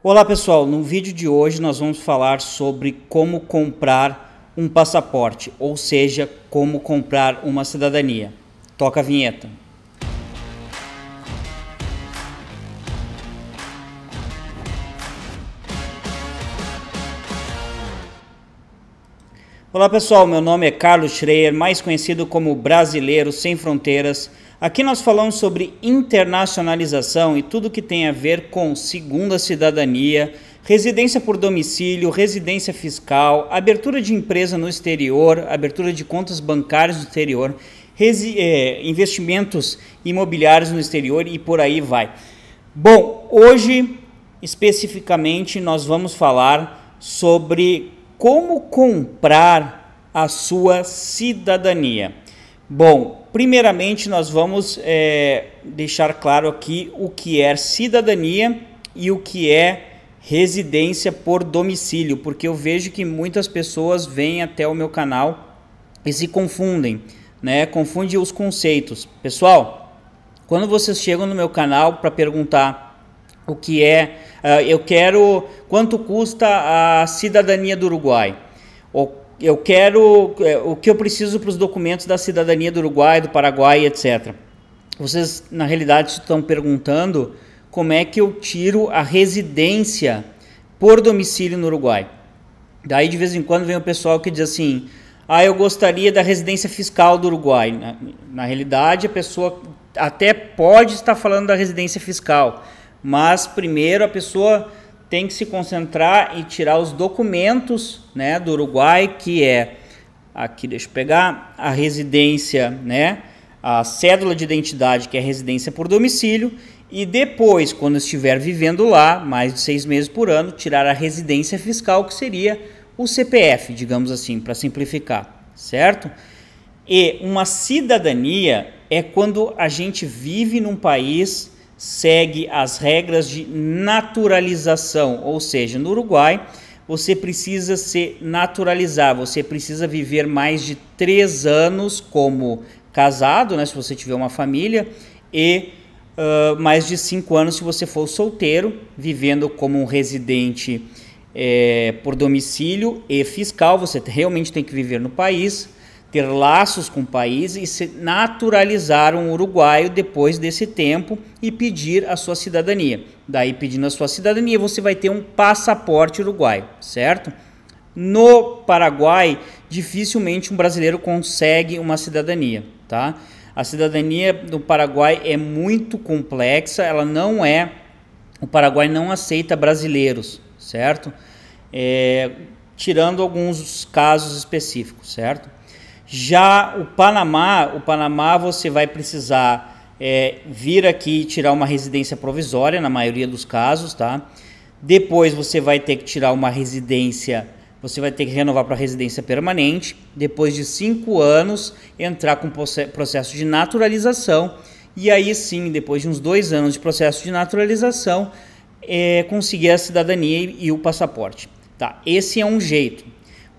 Olá pessoal, no vídeo de hoje nós vamos falar sobre como comprar um passaporte, ou seja, como comprar uma cidadania. Toca a vinheta. Olá pessoal, meu nome é Carlos Schreier, mais conhecido como Brasileiro Sem Fronteiras Aqui nós falamos sobre internacionalização e tudo que tem a ver com segunda cidadania, residência por domicílio, residência fiscal, abertura de empresa no exterior, abertura de contas bancárias no exterior, eh, investimentos imobiliários no exterior e por aí vai. Bom, hoje especificamente nós vamos falar sobre como comprar a sua cidadania. Bom, primeiramente nós vamos é, deixar claro aqui o que é cidadania e o que é residência por domicílio, porque eu vejo que muitas pessoas vêm até o meu canal e se confundem, né? Confunde os conceitos. Pessoal, quando vocês chegam no meu canal para perguntar o que é, uh, eu quero, quanto custa a cidadania do Uruguai? Ou eu quero é, o que eu preciso para os documentos da cidadania do Uruguai, do Paraguai, etc. Vocês, na realidade, estão perguntando como é que eu tiro a residência por domicílio no Uruguai. Daí, de vez em quando, vem o pessoal que diz assim: ah, eu gostaria da residência fiscal do Uruguai. Na, na realidade, a pessoa até pode estar falando da residência fiscal, mas primeiro a pessoa tem que se concentrar e tirar os documentos né, do Uruguai, que é aqui deixa eu pegar a residência, né, a cédula de identidade, que é residência por domicílio, e depois, quando estiver vivendo lá, mais de seis meses por ano, tirar a residência fiscal, que seria o CPF, digamos assim, para simplificar, certo? E uma cidadania é quando a gente vive num país segue as regras de naturalização, ou seja, no Uruguai você precisa se naturalizar, você precisa viver mais de três anos como casado, né, se você tiver uma família, e uh, mais de cinco anos se você for solteiro, vivendo como um residente é, por domicílio e fiscal, você realmente tem que viver no país ter laços com o país e se naturalizar um uruguaio depois desse tempo e pedir a sua cidadania. Daí, pedindo a sua cidadania, você vai ter um passaporte uruguaio, certo? No Paraguai, dificilmente um brasileiro consegue uma cidadania, tá? A cidadania do Paraguai é muito complexa, ela não é. O Paraguai não aceita brasileiros, certo? É, tirando alguns casos específicos, certo? Já o Panamá, o Panamá você vai precisar é, vir aqui tirar uma residência provisória na maioria dos casos, tá? Depois você vai ter que tirar uma residência, você vai ter que renovar para residência permanente. Depois de cinco anos, entrar com processo de naturalização. E aí sim, depois de uns dois anos de processo de naturalização, é, conseguir a cidadania e, e o passaporte. Tá? Esse é um jeito.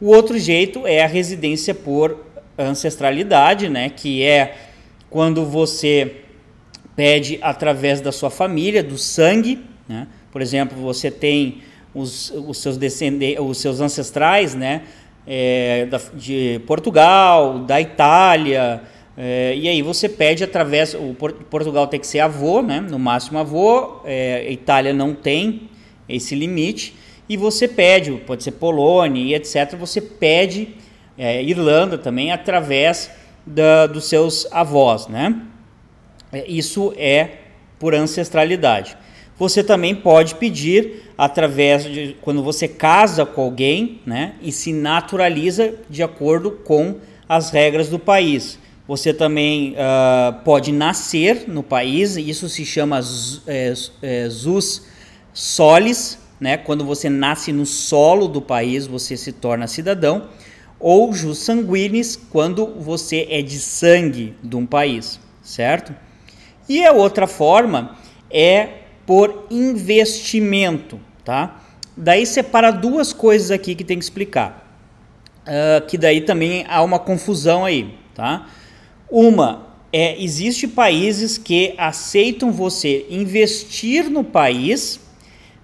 O outro jeito é a residência por ancestralidade, né? Que é quando você pede através da sua família, do sangue, né? Por exemplo, você tem os, os seus descendentes, os seus ancestrais, né? É, da, de Portugal, da Itália, é, e aí você pede através. O Portugal tem que ser avô, né? No máximo avô. É, Itália não tem esse limite. E você pede, pode ser Polônia e etc. Você pede é, Irlanda também, através da, dos seus avós, né? É, isso é por ancestralidade. Você também pode pedir através de quando você casa com alguém, né? E se naturaliza de acordo com as regras do país. Você também uh, pode nascer no país, isso se chama é, é, zus solis, né? Quando você nasce no solo do país, você se torna cidadão ou jus sanguinis quando você é de sangue de um país, certo? E a outra forma é por investimento, tá? Daí separa duas coisas aqui que tem que explicar, uh, que daí também há uma confusão aí, tá? Uma é existe países que aceitam você investir no país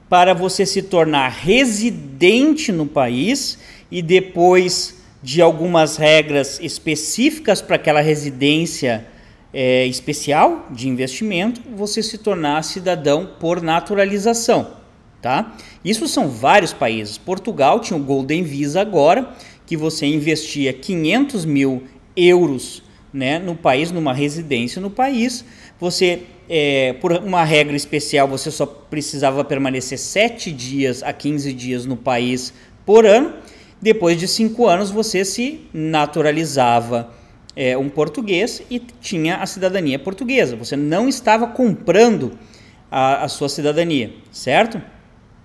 para você se tornar residente no país e depois de algumas regras específicas para aquela residência é, especial de investimento, você se tornar cidadão por naturalização. Tá? Isso são vários países. Portugal tinha o Golden Visa agora, que você investia 500 mil euros né, no país, numa residência no país. Você, é, por uma regra especial, você só precisava permanecer 7 dias a 15 dias no país por ano depois de cinco anos, você se naturalizava é, um português e tinha a cidadania portuguesa. Você não estava comprando a, a sua cidadania, certo?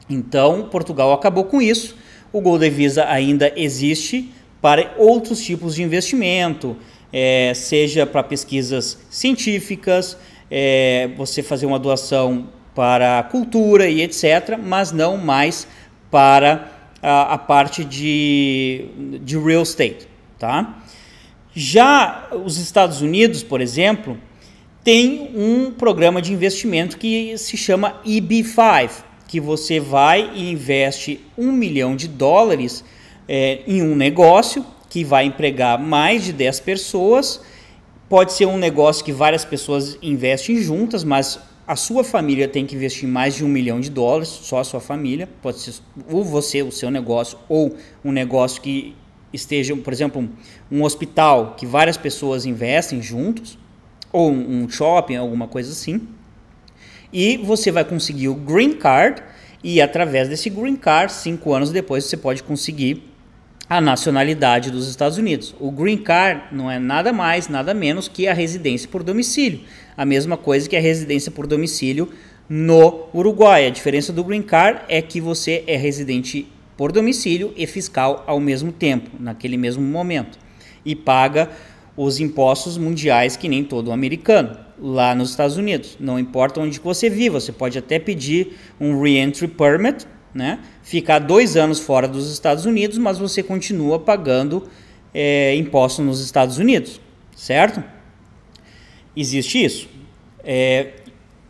Então, Portugal acabou com isso. O Golden Visa ainda existe para outros tipos de investimento, é, seja para pesquisas científicas, é, você fazer uma doação para a cultura e etc., mas não mais para a, a parte de, de real estate. Tá? Já os Estados Unidos, por exemplo, tem um programa de investimento que se chama EB5, que você vai e investe um milhão de dólares é, em um negócio que vai empregar mais de 10 pessoas. Pode ser um negócio que várias pessoas investem juntas, mas a sua família tem que investir mais de um milhão de dólares, só a sua família, pode ser ou você, o seu negócio, ou um negócio que esteja, por exemplo, um hospital que várias pessoas investem juntos, ou um shopping, alguma coisa assim. E você vai conseguir o green card, e através desse green card, cinco anos depois, você pode conseguir a nacionalidade dos Estados Unidos. O green card não é nada mais, nada menos que a residência por domicílio a mesma coisa que a residência por domicílio no Uruguai. A diferença do green card é que você é residente por domicílio e fiscal ao mesmo tempo, naquele mesmo momento, e paga os impostos mundiais que nem todo americano lá nos Estados Unidos. Não importa onde você viva, você pode até pedir um reentry permit, né? Ficar dois anos fora dos Estados Unidos, mas você continua pagando é, imposto nos Estados Unidos, certo? Existe isso. É,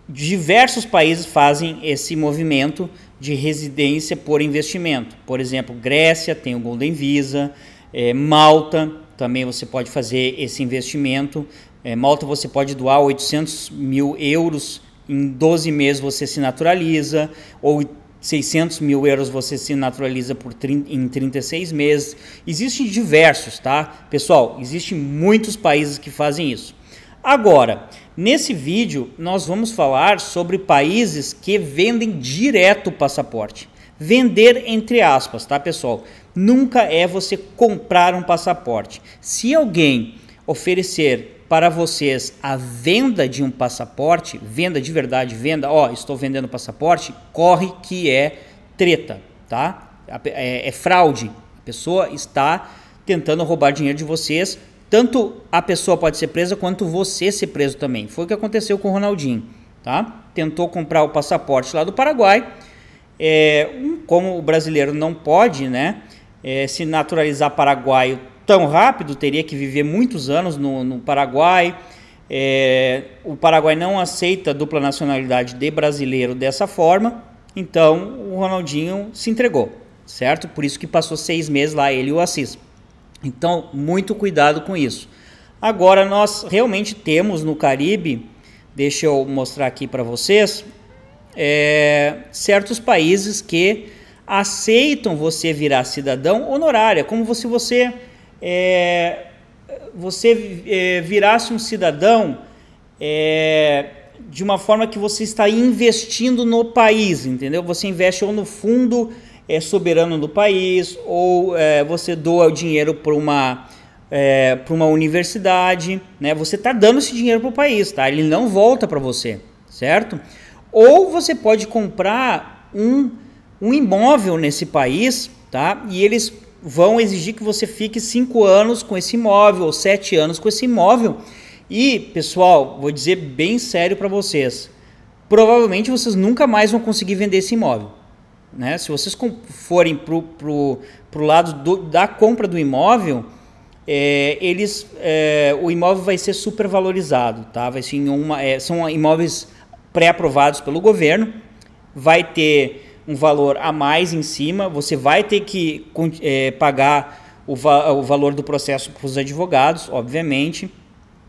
diversos países fazem esse movimento de residência por investimento. Por exemplo, Grécia tem o Golden Visa, é, Malta também você pode fazer esse investimento. É, Malta você pode doar 800 mil euros em 12 meses você se naturaliza, ou 600 mil euros você se naturaliza por em 36 meses. Existem diversos, tá? Pessoal, existem muitos países que fazem isso. Agora, nesse vídeo nós vamos falar sobre países que vendem direto o passaporte. Vender entre aspas, tá pessoal? Nunca é você comprar um passaporte. Se alguém oferecer para vocês a venda de um passaporte, venda de verdade, venda, ó, estou vendendo passaporte, corre que é treta, tá? É, é fraude. A pessoa está tentando roubar dinheiro de vocês tanto a pessoa pode ser presa quanto você ser preso também. Foi o que aconteceu com o Ronaldinho, tá? Tentou comprar o passaporte lá do Paraguai. É, como o brasileiro não pode, né, é, se naturalizar paraguaio tão rápido, teria que viver muitos anos no, no Paraguai. É, o Paraguai não aceita dupla nacionalidade de brasileiro dessa forma. Então o Ronaldinho se entregou, certo? Por isso que passou seis meses lá ele e o Assis. Então, muito cuidado com isso. Agora, nós realmente temos no Caribe, deixa eu mostrar aqui para vocês, é, certos países que aceitam você virar cidadão honorária, como se você, é, você é, virasse um cidadão é, de uma forma que você está investindo no país, entendeu? Você investe ou no fundo é soberano do país, ou é, você doa o dinheiro para uma, é, para uma universidade, né? Você está dando esse dinheiro para o país, tá? Ele não volta para você, certo? Ou você pode comprar um, um imóvel nesse país, tá? E eles vão exigir que você fique cinco anos com esse imóvel, ou sete anos com esse imóvel. E, pessoal, vou dizer bem sério para vocês: provavelmente vocês nunca mais vão conseguir vender esse imóvel. Né? Se vocês forem para o lado do, da compra do imóvel, é, eles, é, o imóvel vai ser supervalorizado, tá? Vai ser uma, é, são imóveis pré-aprovados pelo governo, vai ter um valor a mais em cima, você vai ter que é, pagar o, va o, valor do processo para os advogados, obviamente,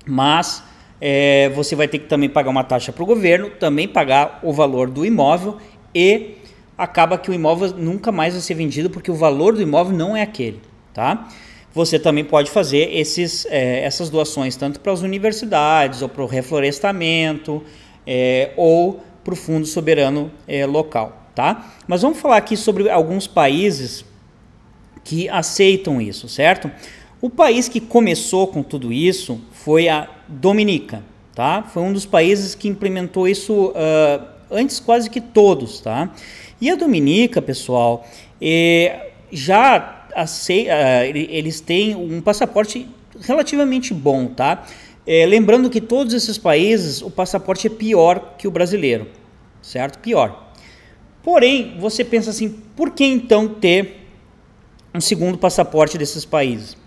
mas é, você vai ter que também pagar uma taxa para o governo, também pagar o valor do imóvel e acaba que o imóvel nunca mais vai ser vendido porque o valor do imóvel não é aquele, tá? Você também pode fazer esses, é, essas doações tanto para as universidades ou para o reflorestamento é, ou para o fundo soberano é, local, tá? Mas vamos falar aqui sobre alguns países que aceitam isso, certo? O país que começou com tudo isso foi a Dominica, tá? Foi um dos países que implementou isso uh, antes quase que todos, tá? E a Dominica, pessoal, é, já acei, uh, eles têm um passaporte relativamente bom, tá? É, lembrando que todos esses países o passaporte é pior que o brasileiro, certo? Pior. Porém, você pensa assim, por que então ter um segundo passaporte desses países?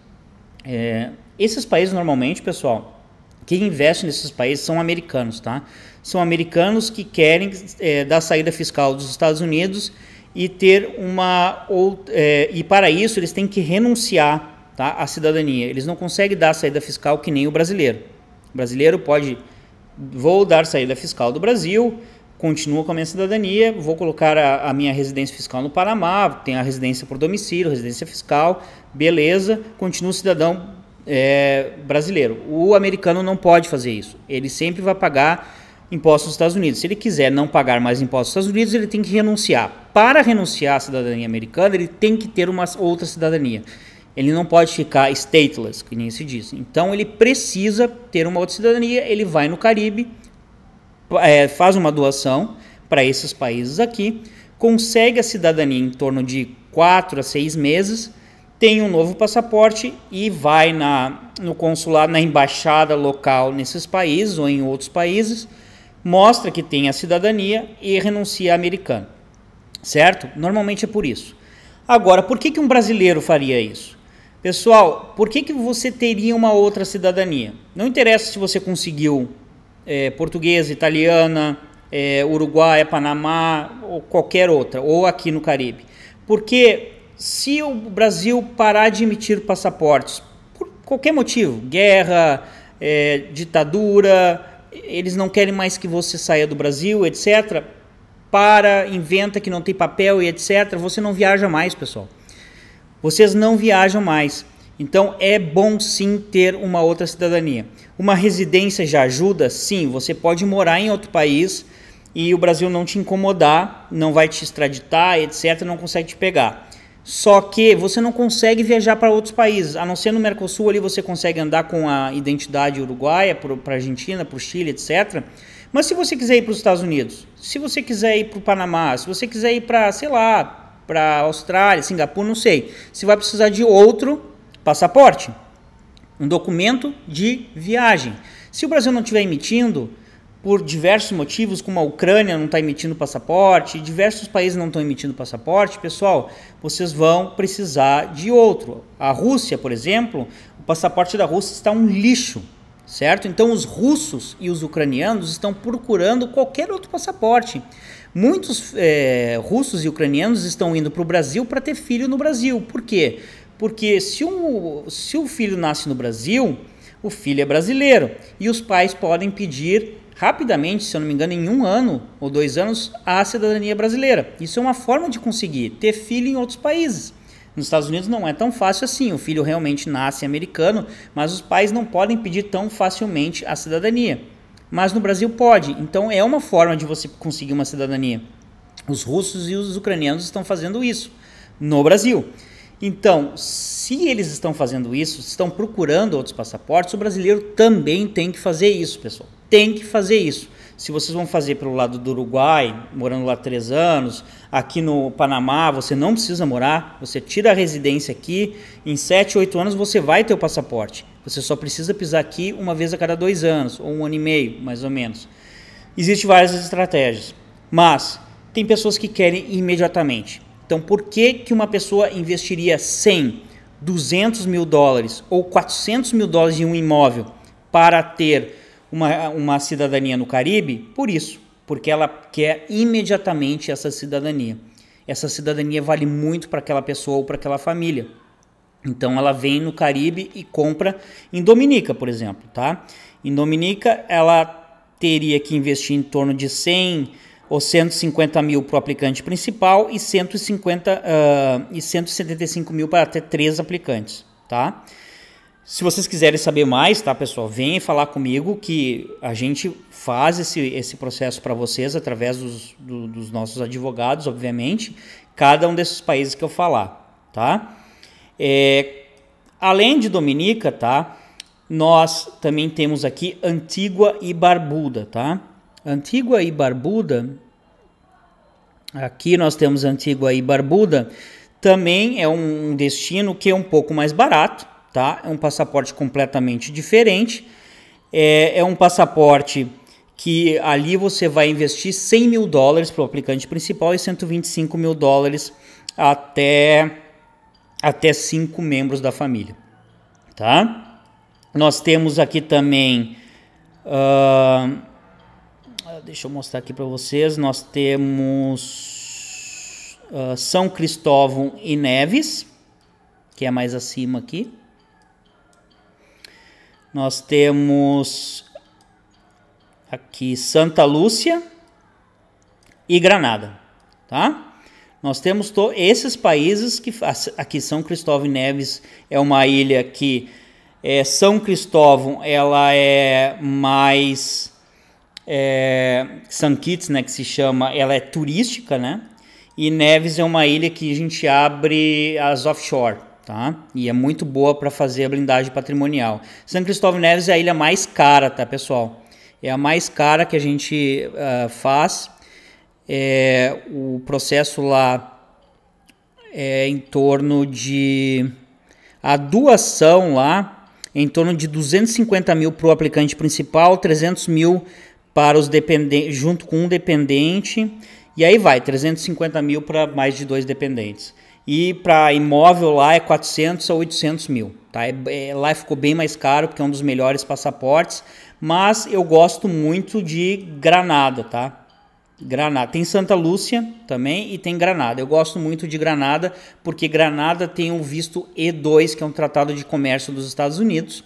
É, esses países normalmente, pessoal, quem investe nesses países são americanos, tá? São americanos que querem é, dar saída fiscal dos Estados Unidos e ter uma ou, é, e para isso eles têm que renunciar tá, à cidadania. Eles não conseguem dar saída fiscal que nem o brasileiro. O brasileiro pode vou dar saída fiscal do Brasil, continuo com a minha cidadania, vou colocar a, a, minha residência fiscal no Panamá, tenho a residência por domicílio, residência fiscal, beleza, continuo cidadão é, brasileiro. O americano não pode fazer isso. Ele sempre vai pagar impostos nos Estados Unidos. Se ele quiser não pagar mais impostos nos Estados Unidos, ele tem que renunciar. Para renunciar à cidadania americana, ele tem que ter uma outra cidadania. Ele não pode ficar stateless, que nem se diz. Então ele precisa ter uma outra cidadania. Ele vai no Caribe, é, faz uma doação para esses países aqui, consegue a cidadania em torno de 4 a 6 meses tem um novo passaporte e vai na, no consulado, na embaixada local nesses países ou em outros países, mostra que tem a cidadania e renuncia à americana. Certo? Normalmente é por isso. Agora, por que, que um brasileiro faria isso? Pessoal, por que, que você teria uma outra cidadania? Não interessa se você conseguiu é, portuguesa, italiana, é, Uruguai, Panamá ou qualquer outra, ou aqui no Caribe. Porque se o Brasil parar de emitir passaportes, por qualquer motivo, guerra, é, ditadura, eles não querem mais que você saia do Brasil, etc. Para, inventa que não tem papel e etc. Você não viaja mais, pessoal. Vocês não viajam mais. Então é bom sim ter uma outra cidadania. Uma residência já ajuda? Sim, você pode morar em outro país e o Brasil não te incomodar, não vai te extraditar, etc., não consegue te pegar. Só que você não consegue viajar para outros países, a não ser no Mercosul ali você consegue andar com a identidade uruguaia para Argentina, para o Chile, etc. Mas se você quiser ir para os Estados Unidos, se você quiser ir para o Panamá, se você quiser ir para, sei lá, para Austrália, Singapura, não sei, você vai precisar de outro passaporte, um documento de viagem. Se o Brasil não estiver emitindo, por diversos motivos, como a Ucrânia não está emitindo passaporte, diversos países não estão emitindo passaporte, pessoal, vocês vão precisar de outro. A Rússia, por exemplo, o passaporte da Rússia está um lixo, certo? Então os russos e os ucranianos estão procurando qualquer outro passaporte. Muitos é, russos e ucranianos estão indo para o Brasil para ter filho no Brasil. Por quê? Porque se, um, se o filho nasce no Brasil, o filho é brasileiro e os pais podem pedir rapidamente, se eu não me engano, em um ano ou dois anos, a cidadania brasileira. Isso é uma forma de conseguir ter filho em outros países. Nos Estados Unidos não é tão fácil assim, o filho realmente nasce americano, mas os pais não podem pedir tão facilmente a cidadania. Mas no Brasil pode, então é uma forma de você conseguir uma cidadania. Os russos e os ucranianos estão fazendo isso no Brasil. Então, se eles estão fazendo isso, estão procurando outros passaportes, o brasileiro também tem que fazer isso, pessoal tem que fazer isso. Se vocês vão fazer pelo lado do Uruguai, morando lá três anos, aqui no Panamá, você não precisa morar, você tira a residência aqui, em sete, oito anos você vai ter o passaporte. Você só precisa pisar aqui uma vez a cada dois anos, ou um ano e meio, mais ou menos. Existem várias estratégias, mas tem pessoas que querem imediatamente. Então, por que, que uma pessoa investiria 100, 200 mil dólares ou 400 mil dólares em um imóvel para ter uma, uma cidadania no Caribe por isso, porque ela quer imediatamente essa cidadania. Essa cidadania vale muito para aquela pessoa ou para aquela família. Então ela vem no Caribe e compra em Dominica, por exemplo, tá? Em Dominica ela teria que investir em torno de 100 ou 150 mil para o aplicante principal e 150 uh, e 175 mil para até três aplicantes, tá? Se vocês quiserem saber mais, tá, pessoal? Venham falar comigo que a gente faz esse, esse processo para vocês através dos, do, dos nossos advogados, obviamente, cada um desses países que eu falar, tá? É, além de Dominica, tá? Nós também temos aqui Antigua e Barbuda, tá? Antigua e Barbuda, aqui nós temos Antigua e Barbuda, também é um destino que é um pouco mais barato, tá? É um passaporte completamente diferente. É, é um passaporte que ali você vai investir 100 mil dólares para o aplicante principal e 125 mil dólares até, até cinco membros da família, tá? Nós temos aqui também... Uh, deixa eu mostrar aqui para vocês. Nós temos uh, São Cristóvão e Neves, que é mais acima aqui. Nós temos aqui Santa Lúcia e Granada, tá? Nós temos esses países que aqui São Cristóvão e Neves é uma ilha que é, São Cristóvão ela é mais é, San Kitts, né, que se chama, ela é turística, né? E Neves é uma ilha que a gente abre as offshore tá? E é muito boa para fazer a blindagem patrimonial. São Cristóvão Neves é a ilha mais cara, tá, pessoal? É a mais cara que a gente uh, faz. É, o processo lá é em torno de a doação lá é em torno de 250 mil para o aplicante principal, 300 mil para os dependentes, junto com um dependente, e aí vai 350 mil para mais de dois dependentes e para imóvel lá é 400 a 800 mil. Tá? É, é, lá ficou bem mais caro porque é um dos melhores passaportes, mas eu gosto muito de Granada, tá? Granada. Tem Santa Lúcia também e tem Granada. Eu gosto muito de Granada porque Granada tem o um visto E2, que é um tratado de comércio dos Estados Unidos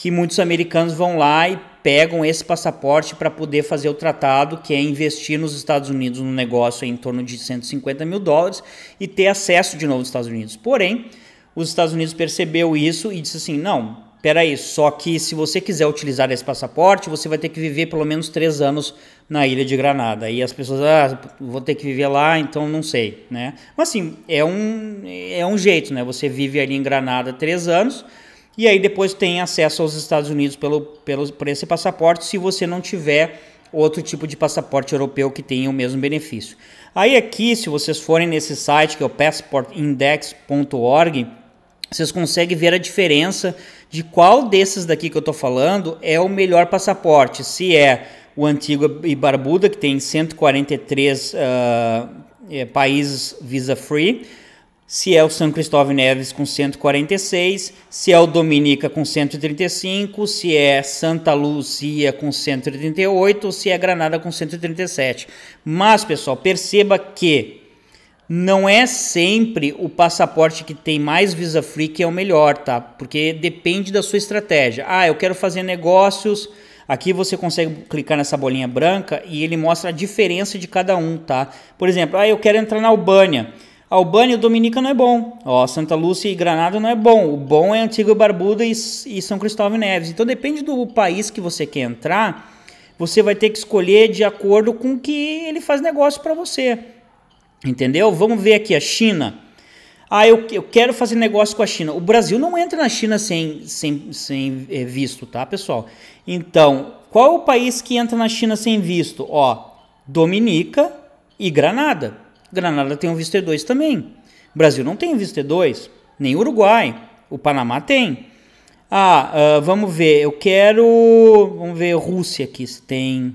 que muitos americanos vão lá e pegam esse passaporte para poder fazer o tratado, que é investir nos Estados Unidos no negócio em torno de 150 mil dólares e ter acesso de novo aos Estados Unidos. Porém, os Estados Unidos percebeu isso e disse assim: não, peraí, só que se você quiser utilizar esse passaporte, você vai ter que viver pelo menos três anos na ilha de Granada. E as pessoas, ah, vou ter que viver lá, então não sei, né? Mas assim, é um, é um jeito, né? Você vive ali em Granada três anos e aí depois tem acesso aos Estados Unidos pelo, pelo, por esse passaporte, se você não tiver outro tipo de passaporte europeu que tenha o mesmo benefício. Aí aqui, se vocês forem nesse site que é o passportindex.org, vocês conseguem ver a diferença de qual desses daqui que eu estou falando é o melhor passaporte. Se é o antigo e barbuda, que tem 143 uh, ah, é, países visa-free, se é o São Cristóvão Neves com 146, se é o Dominica com 135, se é Santa Luzia com 138 ou se é Granada com 137. Mas, pessoal, perceba que não é sempre o passaporte que tem mais visa free que é o melhor, tá? Porque depende da sua estratégia. Ah, eu quero fazer negócios. Aqui você consegue clicar nessa bolinha branca e ele mostra a diferença de cada um, tá? Por exemplo, ah, eu quero entrar na Albânia. Albânia e Dominica não é bom. Ó, Santa Lúcia e Granada não é bom. O bom é Antigo Barbuda e, e São Cristóvão e Neves. Então depende do país que você quer entrar, você vai ter que escolher de acordo com que ele faz negócio para você. Entendeu? Vamos ver aqui a China. Ah, eu, eu, quero fazer negócio com a China. O Brasil não entra na China sem, sem, sem eh, visto, tá, pessoal? Então, qual é o país que entra na China sem visto? Ó, Dominica e Granada. Granada tem um visto E2 também. O Brasil não tem um visto E2, nem Uruguai. O Panamá tem. Ah, uh, vamos ver. Eu quero. Vamos ver Rússia aqui se tem.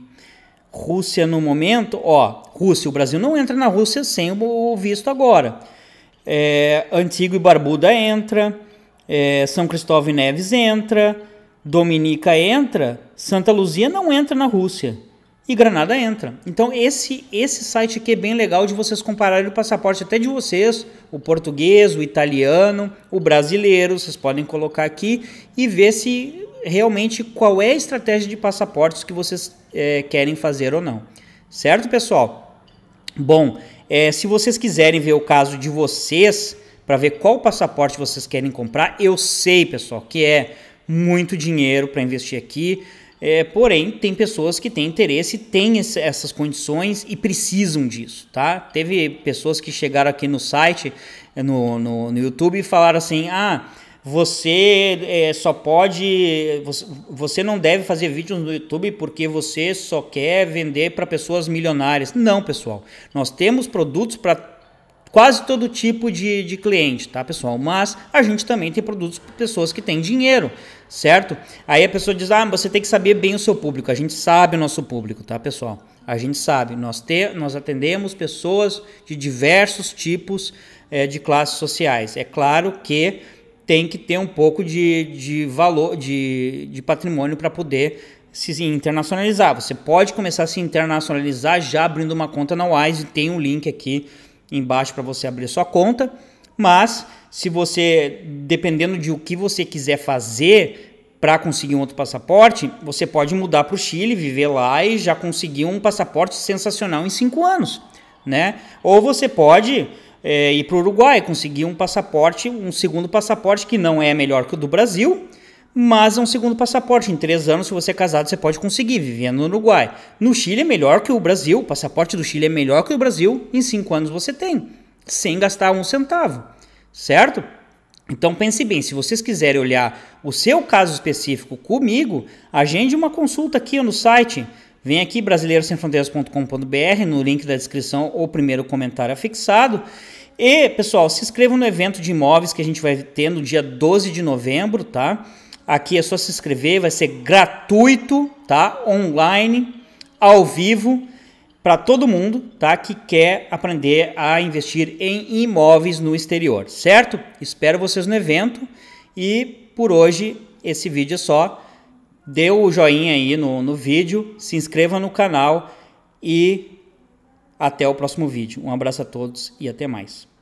Rússia no momento. Ó, Rússia. O Brasil não entra na Rússia sem o visto agora. É, Antigo e Barbuda entra. É, São Cristóvão e Neves entra. Dominica entra. Santa Luzia não entra na Rússia e Granada entra. Então esse esse site aqui é bem legal de vocês compararem o passaporte até de vocês, o português, o italiano, o brasileiro, vocês podem colocar aqui e ver se realmente qual é a estratégia de passaportes que vocês é, querem fazer ou não. Certo, pessoal? Bom, é, se vocês quiserem ver o caso de vocês para ver qual passaporte vocês querem comprar, eu sei, pessoal, que é muito dinheiro para investir aqui. É, porém, tem pessoas que têm interesse, têm esse, essas condições e precisam disso, tá? Teve pessoas que chegaram aqui no site, eh, no, no, no YouTube, e falaram assim: ah, você é, só pode. Você, você não deve fazer vídeos no YouTube porque você só quer vender para pessoas milionárias. Não, pessoal. Nós temos produtos para quase todo tipo de, de cliente, tá, pessoal? Mas a gente também tem produtos para pessoas que têm dinheiro, certo? Aí a pessoa diz: ah, você tem que saber bem o seu público. A gente sabe o nosso público, tá, pessoal? A gente sabe, nós, te, nós atendemos pessoas de diversos tipos é, de classes sociais. É claro que tem que ter um pouco de, de valor, de, de patrimônio para poder se internacionalizar. Você pode começar a se internacionalizar já abrindo uma conta na Wise, tem um link aqui embaixo para você abrir sua conta. Mas se você, dependendo de o que você quiser fazer para conseguir um outro passaporte, você pode mudar para o Chile, viver lá e já conseguir um passaporte sensacional em cinco anos, né? Ou você pode é, ir para o Uruguai, conseguir um passaporte, um segundo passaporte que não é melhor que o do Brasil, mas é um segundo passaporte. Em três anos, se você é casado, você pode conseguir, vivendo no Uruguai. No Chile é melhor que o Brasil, o passaporte do Chile é melhor que o Brasil, em cinco anos você tem, sem gastar um centavo, certo? Então pense bem, se vocês quiserem olhar o seu caso específico comigo, agende uma consulta aqui no site. Vem aqui brasileirosemfronteiras.com.br no link da descrição ou primeiro comentário afixado. É e, pessoal, se inscrevam no evento de imóveis que a gente vai ter no dia 12 de novembro, tá? Aqui é só se inscrever, vai ser gratuito, tá? Online, ao vivo, para todo mundo, tá? Que quer aprender a investir em imóveis no exterior, certo? Espero vocês no evento e por hoje esse vídeo é só. Dê o joinha aí no, no vídeo, se inscreva no canal e até o próximo vídeo. Um abraço a todos e até mais.